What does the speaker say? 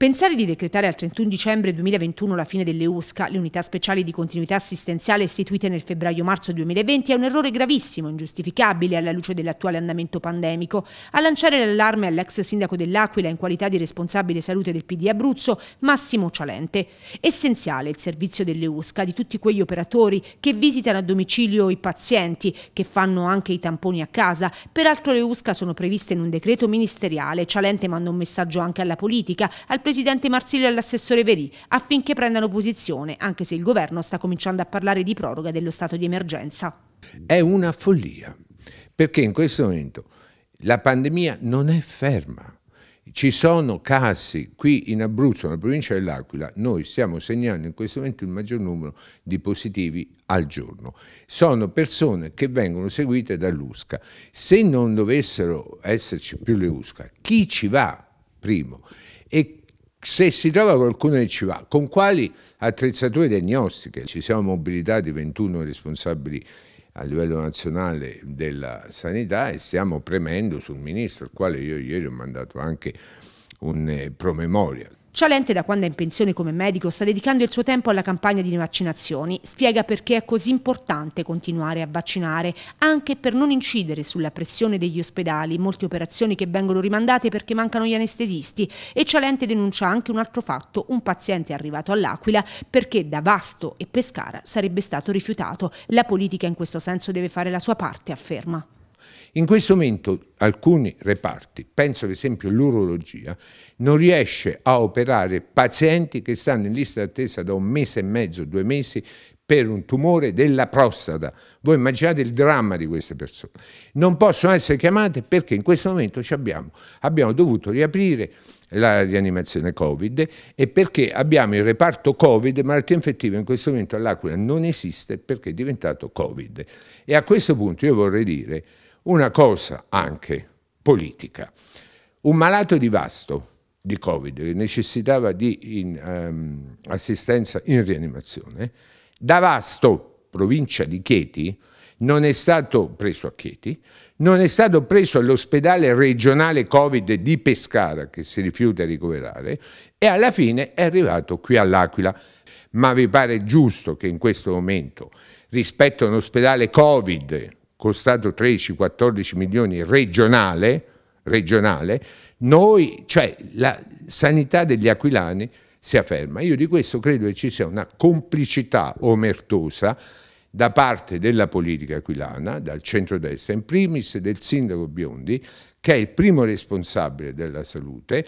Pensare di decretare al 31 dicembre 2021 la fine delle USCA, le unità speciali di continuità assistenziale istituite nel febbraio-marzo 2020, è un errore gravissimo, ingiustificabile alla luce dell'attuale andamento pandemico. A lanciare l'allarme all'ex sindaco dell'Aquila in qualità di responsabile salute del PD Abruzzo, Massimo Cialente. Essenziale il servizio delle USCA di tutti quegli operatori che visitano a domicilio i pazienti, che fanno anche i tamponi a casa. Peraltro le USCA sono previste in un decreto ministeriale. Cialente manda un messaggio anche alla politica, al presidente Marsilio e l'assessore Verì affinché prendano posizione, anche se il governo sta cominciando a parlare di proroga dello stato di emergenza. È una follia, perché in questo momento la pandemia non è ferma. Ci sono casi qui in Abruzzo, nella provincia dell'Aquila, noi stiamo segnando in questo momento il maggior numero di positivi al giorno. Sono persone che vengono seguite dall'USCA. Se non dovessero esserci più le USCA, chi ci va primo? E se si trova qualcuno che ci va, con quali attrezzature diagnostiche? Ci siamo mobilitati 21 responsabili a livello nazionale della sanità e stiamo premendo sul ministro, al quale io ieri ho mandato anche un eh, promemoria Cialente, da quando è in pensione come medico, sta dedicando il suo tempo alla campagna di vaccinazioni. Spiega perché è così importante continuare a vaccinare, anche per non incidere sulla pressione degli ospedali, molte operazioni che vengono rimandate perché mancano gli anestesisti. E Cialente denuncia anche un altro fatto, un paziente è arrivato all'Aquila perché da Vasto e Pescara sarebbe stato rifiutato. La politica in questo senso deve fare la sua parte, afferma. In questo momento alcuni reparti, penso ad esempio all'urologia, non riesce a operare pazienti che stanno in lista d'attesa da un mese e mezzo, due mesi, per un tumore della prostata. Voi immaginate il dramma di queste persone. Non possono essere chiamate perché in questo momento abbiamo, abbiamo dovuto riaprire la rianimazione Covid e perché abbiamo il reparto Covid, malattia infettiva in questo momento all'Aquila non esiste perché è diventato Covid. E a questo punto io vorrei dire una cosa anche politica. Un malato di vasto di Covid che necessitava di in, um, assistenza in rianimazione, da Vasto, provincia di Chieti, non è stato preso a Chieti, non è stato preso all'ospedale regionale Covid di Pescara che si rifiuta di ricoverare e alla fine è arrivato qui all'Aquila. Ma vi pare giusto che in questo momento rispetto a un ospedale Covid costato 13-14 milioni regionale, regionale noi, cioè la sanità degli aquilani si afferma. Io di questo credo che ci sia una complicità omertosa da parte della politica aquilana, dal centrodestra, in primis del sindaco Biondi, che è il primo responsabile della salute,